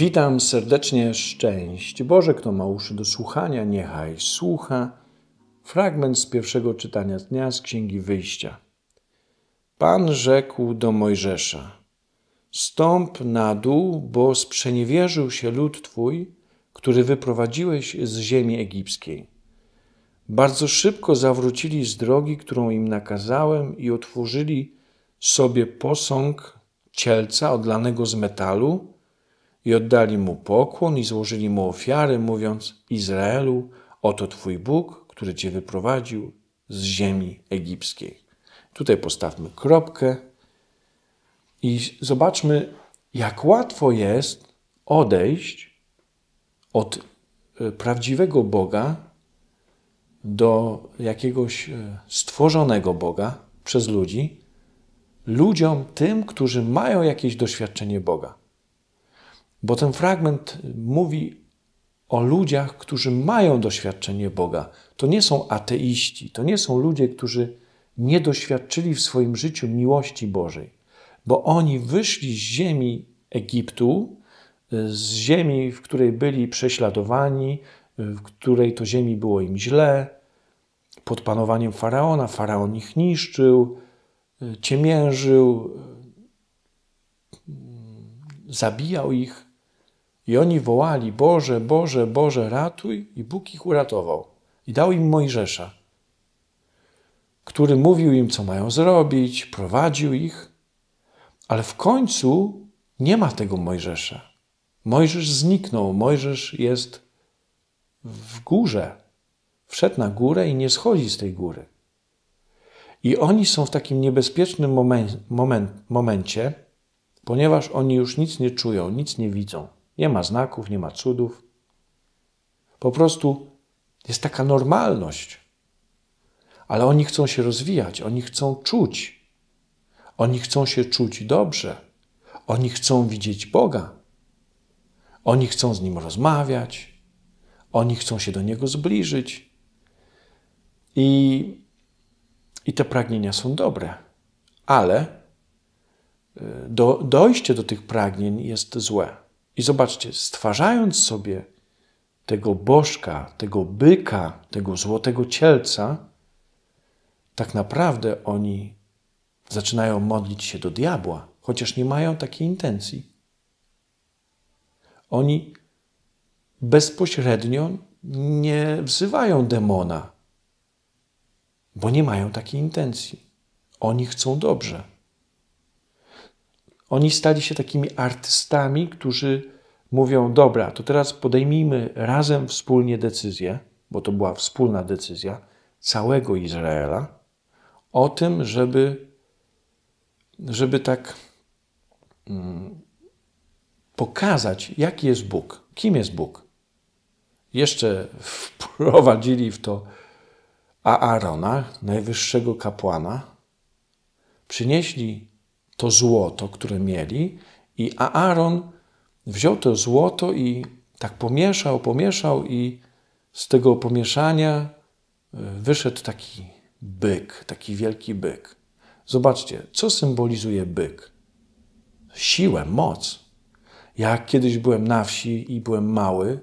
Witam serdecznie, szczęść Boże, kto ma uszy do słuchania, niechaj słucha. Fragment z pierwszego czytania dnia z Księgi Wyjścia. Pan rzekł do Mojżesza, stąp na dół, bo sprzeniewierzył się lud Twój, który wyprowadziłeś z ziemi egipskiej. Bardzo szybko zawrócili z drogi, którą im nakazałem i otworzyli sobie posąg cielca odlanego z metalu, i oddali mu pokłon i złożyli mu ofiary, mówiąc: Izraelu, oto Twój Bóg, który Cię wyprowadził z ziemi egipskiej. Tutaj postawmy kropkę i zobaczmy, jak łatwo jest odejść od e, prawdziwego Boga do jakiegoś e, stworzonego Boga przez ludzi, ludziom, tym, którzy mają jakieś doświadczenie Boga. Bo ten fragment mówi o ludziach, którzy mają doświadczenie Boga. To nie są ateiści, to nie są ludzie, którzy nie doświadczyli w swoim życiu miłości Bożej, bo oni wyszli z ziemi Egiptu, z ziemi, w której byli prześladowani, w której to ziemi było im źle, pod panowaniem faraona. Faraon ich niszczył, ciemiężył, zabijał ich i oni wołali: Boże, Boże, Boże, ratuj! I Bóg ich uratował. I dał im Mojżesza, który mówił im, co mają zrobić, prowadził ich. Ale w końcu nie ma tego Mojżesza. Mojżesz zniknął, Mojżesz jest w górze. Wszedł na górę i nie schodzi z tej góry. I oni są w takim niebezpiecznym momen, moment, momencie, ponieważ oni już nic nie czują, nic nie widzą. Nie ma znaków, nie ma cudów. Po prostu jest taka normalność. Ale oni chcą się rozwijać, oni chcą czuć. Oni chcą się czuć dobrze. Oni chcą widzieć Boga. Oni chcą z Nim rozmawiać. Oni chcą się do Niego zbliżyć. I, i te pragnienia są dobre, ale y, do, dojście do tych pragnień jest złe. I zobaczcie, stwarzając sobie tego bożka, tego byka, tego złotego cielca, tak naprawdę oni zaczynają modlić się do diabła, chociaż nie mają takiej intencji. Oni bezpośrednio nie wzywają demona, bo nie mają takiej intencji. Oni chcą dobrze. Oni stali się takimi artystami, którzy mówią: Dobra, to teraz podejmijmy razem wspólnie decyzję, bo to była wspólna decyzja całego Izraela o tym, żeby, żeby tak mm, pokazać, jaki jest Bóg, kim jest Bóg. Jeszcze wprowadzili w to Aarona, najwyższego kapłana, przynieśli to złoto, które mieli, i Aaron wziął to złoto i tak pomieszał, pomieszał, i z tego pomieszania e, wyszedł taki byk, taki wielki byk. Zobaczcie, co symbolizuje byk? Siłę, moc. Ja kiedyś byłem na wsi i byłem mały,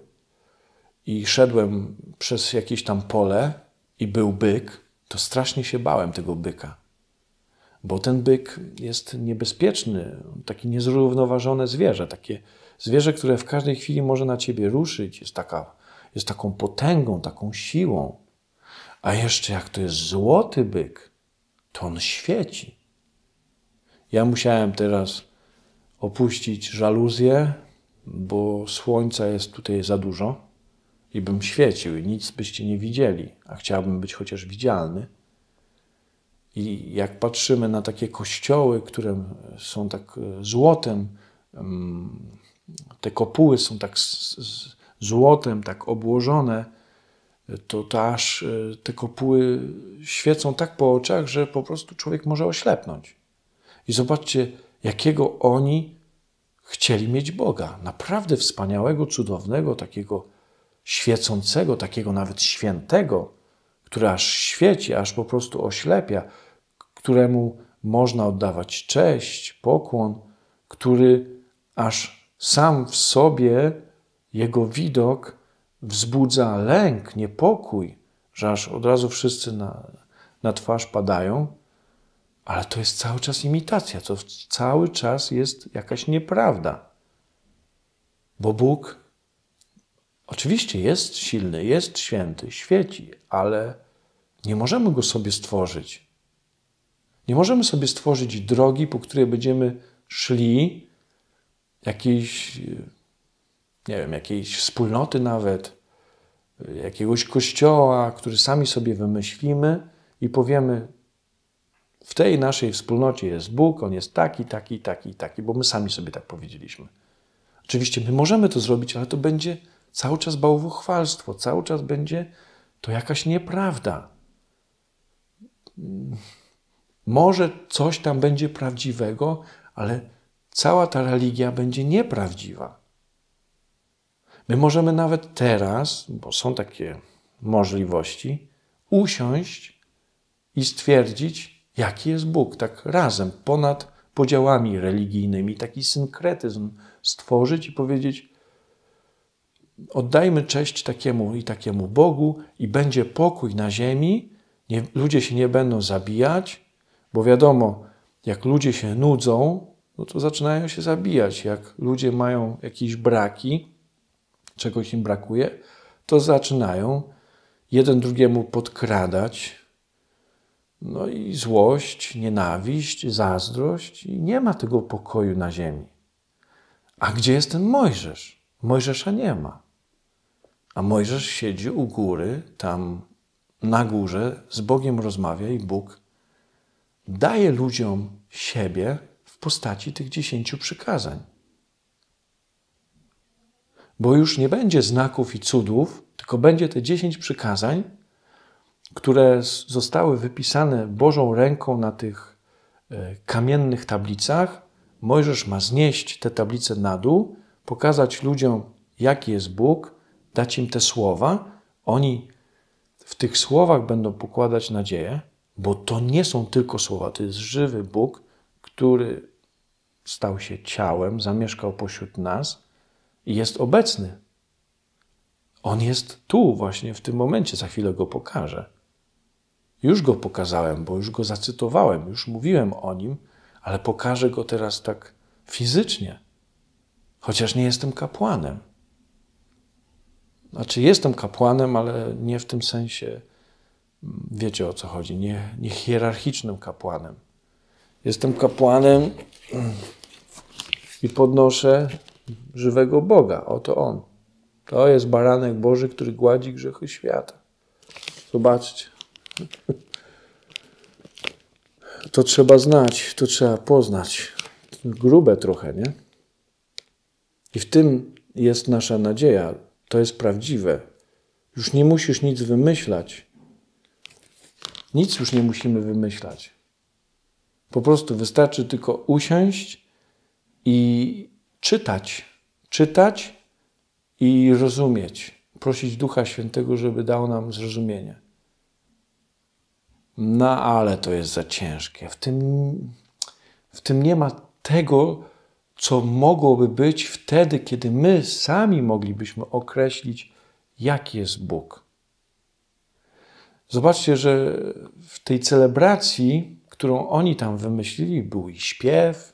i szedłem przez jakieś tam pole, i był byk, to strasznie się bałem tego byka bo ten byk jest niebezpieczny, taki niezrównoważone zwierzę, takie zwierzę, które w każdej chwili może na ciebie ruszyć, jest, taka, jest taką potęgą, taką siłą. A jeszcze jak to jest złoty byk, to on świeci. Ja musiałem teraz opuścić żaluzję, bo słońca jest tutaj za dużo i bym świecił i nic byście nie widzieli, a chciałbym być chociaż widzialny. I jak patrzymy na takie kościoły, które są tak e, złotem, mm, te kopuły są tak złotem, tak obłożone, to, to aż e, te kopuły świecą tak po oczach, że po prostu człowiek może oślepnąć. I zobaczcie, jakiego oni chcieli mieć Boga. Naprawdę wspaniałego, cudownego, takiego świecącego, takiego nawet świętego, który aż świeci, aż po prostu oślepia któremu można oddawać cześć, pokłon, który aż sam w sobie jego widok wzbudza lęk, niepokój, że aż od razu wszyscy na, na twarz padają, ale to jest cały czas imitacja, to cały czas jest jakaś nieprawda. Bo Bóg oczywiście jest silny, jest święty, świeci, ale nie możemy go sobie stworzyć. Nie możemy sobie stworzyć drogi, po której będziemy szli, jakiejś, nie wiem, jakiejś wspólnoty nawet, jakiegoś kościoła, który sami sobie wymyślimy i powiemy, w tej naszej wspólnocie jest Bóg, On jest taki, taki, taki, taki, bo my sami sobie tak powiedzieliśmy. Oczywiście my możemy to zrobić, ale to będzie cały czas bałwochwalstwo, cały czas będzie to jakaś nieprawda. Może coś tam będzie prawdziwego, ale cała ta religia będzie nieprawdziwa. My możemy nawet teraz, bo są takie możliwości, usiąść i stwierdzić, jaki jest Bóg, tak razem, ponad podziałami religijnymi, taki synkretyzm stworzyć i powiedzieć: Oddajmy cześć takiemu i takiemu Bogu, i będzie pokój na ziemi, nie, ludzie się nie będą zabijać, bo wiadomo, jak ludzie się nudzą, no to zaczynają się zabijać. Jak ludzie mają jakieś braki, czegoś im brakuje, to zaczynają jeden drugiemu podkradać. No i złość, nienawiść, zazdrość, i nie ma tego pokoju na ziemi. A gdzie jest ten Mojżesz? Mojżesza nie ma. A Mojżesz siedzi u góry, tam na górze, z Bogiem rozmawia i Bóg daje ludziom siebie w postaci tych dziesięciu przykazań. Bo już nie będzie znaków i cudów, tylko będzie te dziesięć przykazań, które zostały wypisane Bożą ręką na tych e, kamiennych tablicach. Mojżesz ma znieść te tablice na dół, pokazać ludziom, jaki jest Bóg, dać im te słowa. Oni w tych słowach będą pokładać nadzieję. Bo to nie są tylko słowa, to jest żywy Bóg, który stał się ciałem, zamieszkał pośród nas i jest obecny. On jest tu właśnie w tym momencie, za chwilę go pokażę. Już go pokazałem, bo już go zacytowałem, już mówiłem o nim, ale pokażę go teraz tak fizycznie, chociaż nie jestem kapłanem. Znaczy, jestem kapłanem, ale nie w tym sensie wiecie o co chodzi, nie, nie hierarchicznym kapłanem. Jestem kapłanem i podnoszę żywego Boga. Oto On. To jest baranek Boży, który gładzi grzechy świata. Zobaczcie. To trzeba znać, to trzeba poznać. Grube trochę, nie? I w tym jest nasza nadzieja. To jest prawdziwe. Już nie musisz nic wymyślać. Nic już nie musimy wymyślać. Po prostu wystarczy tylko usiąść i czytać, czytać i rozumieć. Prosić Ducha Świętego, żeby dał nam zrozumienie. No ale to jest za ciężkie. W tym, w tym nie ma tego, co mogłoby być wtedy, kiedy my sami moglibyśmy określić, jaki jest Bóg. Zobaczcie, że w tej celebracji, którą oni tam wymyślili, był i śpiew,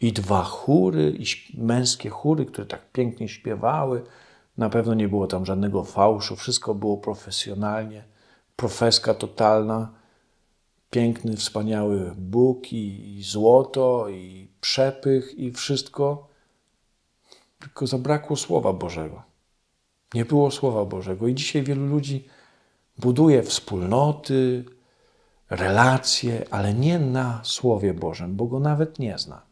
i dwa chóry, i męskie chóry, które tak pięknie śpiewały. Na pewno nie było tam żadnego fałszu, wszystko było profesjonalnie, profeska totalna. Piękny, wspaniały Bóg i, złoto, i przepych, i wszystko. Tylko zabrakło Słowa Bożego. Nie było Słowa Bożego. I dzisiaj wielu ludzi buduje wspólnoty, relacje, ale nie na Słowie Bożym, bo go nawet nie zna.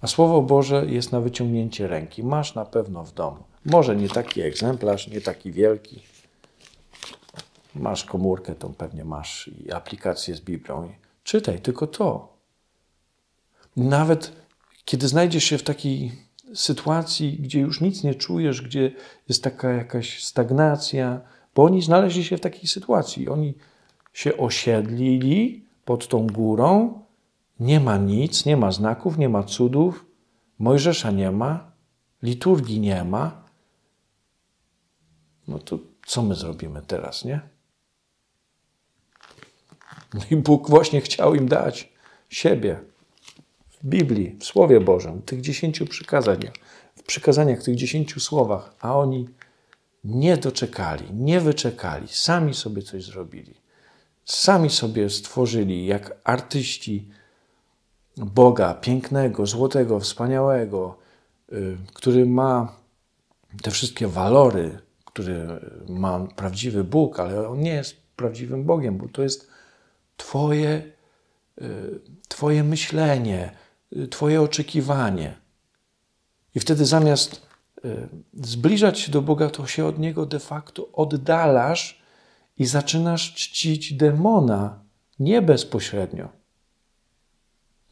A Słowo Boże jest na wyciągnięcie ręki. Masz na pewno w domu. Może nie taki egzemplarz, nie taki wielki. Masz komórkę, tą pewnie masz i aplikację z Biblią. Czytaj tylko to. Nawet kiedy znajdziesz się w takiej sytuacji, gdzie już nic nie czujesz, gdzie jest taka jakaś stagnacja, bo oni znaleźli się w takiej sytuacji. Oni się osiedlili pod tą górą, nie ma nic, nie ma znaków, nie ma cudów, Mojżesza nie ma, liturgii nie ma. No to co my zrobimy teraz, nie? No i Bóg właśnie chciał im dać siebie w Biblii, w Słowie Bożym, tych dziesięciu przykazaniach, w przykazaniach, w tych dziesięciu słowach, a oni nie doczekali, nie wyczekali, sami sobie coś zrobili. Sami sobie stworzyli, jak artyści, Boga pięknego, złotego, wspaniałego, y, który ma te wszystkie walory, który ma prawdziwy Bóg, ale on nie jest prawdziwym Bogiem, bo to jest Twoje, y, twoje myślenie, Y, twoje oczekiwanie. I wtedy zamiast y, zbliżać się do Boga, to się od Niego de facto oddalasz i zaczynasz czcić demona, nie bezpośrednio.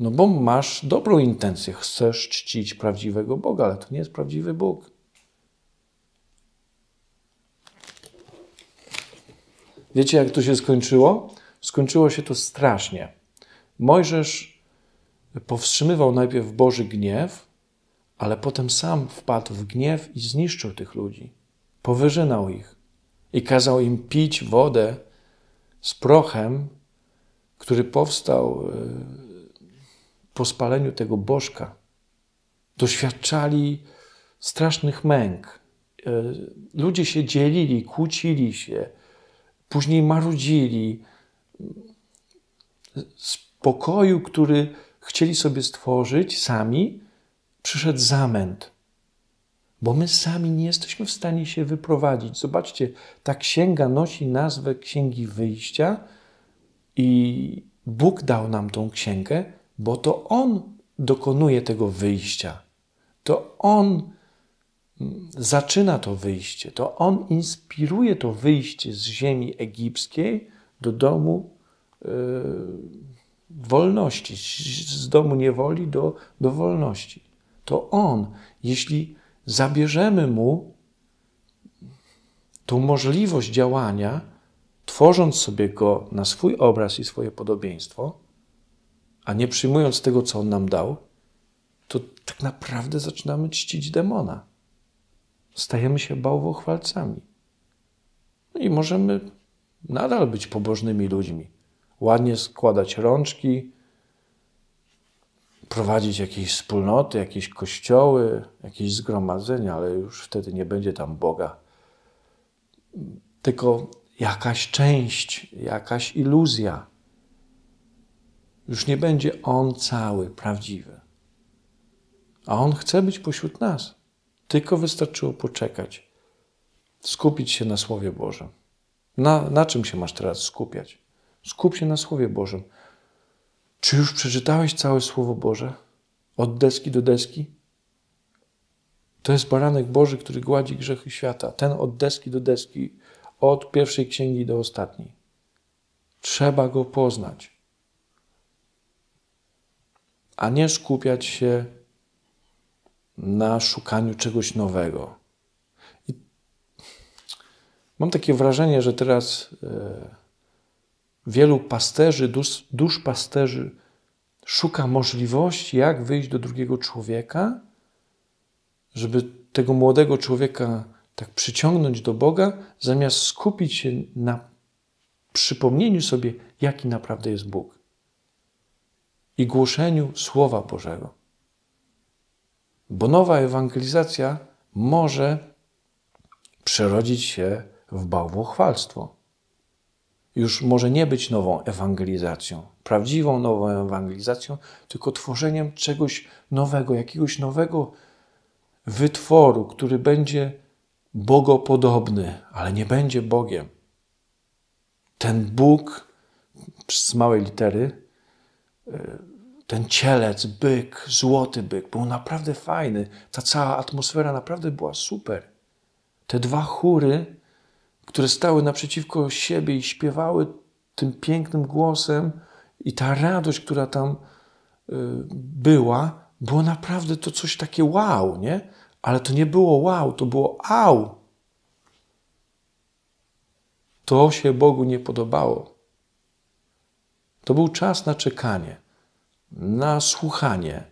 No bo masz dobrą intencję, chcesz czcić prawdziwego Boga, ale to nie jest prawdziwy Bóg. Wiecie, jak to się skończyło? Skończyło się to strasznie. Mojżesz powstrzymywał najpierw Boży gniew, ale potem sam wpadł w gniew i zniszczył tych ludzi. Powyżynał ich i kazał im pić wodę z prochem, który powstał e, po spaleniu tego bożka. Doświadczali strasznych męk. E, ludzie się dzielili, kłócili się, później marudzili. Spokoju, który chcieli sobie stworzyć sami, przyszedł zamęt. Bo my sami nie jesteśmy w stanie się wyprowadzić. Zobaczcie, ta księga nosi nazwę Księgi Wyjścia i Bóg dał nam tą księgę, bo to On dokonuje tego wyjścia. To On mm, zaczyna to wyjście. To On inspiruje to wyjście z ziemi egipskiej do domu. Yy, wolności, z domu niewoli do, do wolności. To On, jeśli zabierzemy Mu tą możliwość działania, tworząc sobie Go na swój obraz i swoje podobieństwo, a nie przyjmując tego, co On nam dał, to tak naprawdę zaczynamy czcić demona. Stajemy się bałwochwalcami. No I możemy nadal być pobożnymi ludźmi, ładnie składać rączki, prowadzić jakieś wspólnoty, jakieś kościoły, jakieś zgromadzenia, ale już wtedy nie będzie tam Boga. Tylko jakaś część, jakaś iluzja. Już nie będzie On cały, prawdziwy. A On chce być pośród nas. Tylko wystarczyło poczekać, skupić się na Słowie Bożym. Na, na czym się masz teraz skupiać? Skup się na Słowie Bożym. Czy już przeczytałeś całe Słowo Boże? Od deski do deski? To jest baranek Boży, który gładzi grzechy świata. Ten od deski do deski, od pierwszej księgi do ostatniej. Trzeba go poznać. A nie skupiać się na szukaniu czegoś nowego. I mam takie wrażenie, że teraz. Yy, Wielu pasterzy, dusz, dusz pasterzy szuka możliwości, jak wyjść do drugiego człowieka, żeby tego młodego człowieka tak przyciągnąć do Boga, zamiast skupić się na przypomnieniu sobie, jaki naprawdę jest Bóg i głoszeniu Słowa Bożego. Bo nowa ewangelizacja może przerodzić się w bałwochwalstwo już może nie być nową ewangelizacją, prawdziwą nową ewangelizacją, tylko tworzeniem czegoś nowego, jakiegoś nowego wytworu, który będzie bogopodobny, ale nie będzie Bogiem. Ten Bóg z małej litery, e, ten cielec, byk, złoty byk, był naprawdę fajny. Ta cała atmosfera naprawdę była super. Te dwa chóry które stały naprzeciwko siebie i śpiewały tym pięknym głosem, i ta radość, która tam y, była, było naprawdę to coś takie wow, nie? Ale to nie było wow, to było au. To się Bogu nie podobało. To był czas na czekanie, na słuchanie,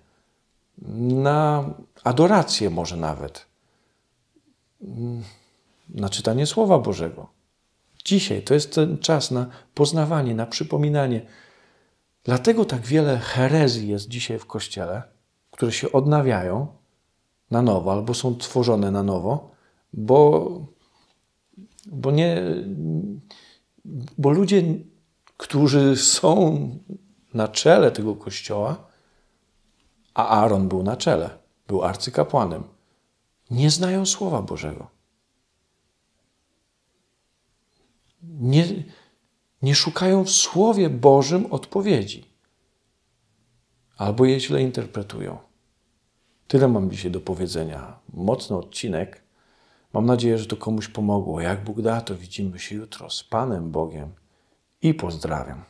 na adorację może nawet. Mm na czytanie Słowa Bożego. Dzisiaj to jest ten czas na poznawanie, na przypominanie. Dlatego tak wiele herezji jest dzisiaj w Kościele, które się odnawiają na nowo albo są tworzone na nowo, bo, bo, nie, bo ludzie, którzy są na czele tego Kościoła, a Aaron był na czele, był arcykapłanem, nie znają Słowa Bożego. nie, nie szukają w Słowie Bożym odpowiedzi. Albo je źle interpretują. Tyle mam dzisiaj do powiedzenia. Mocny odcinek. Mam nadzieję, że to komuś pomogło. Jak Bóg da, to widzimy się jutro z Panem Bogiem i pozdrawiam.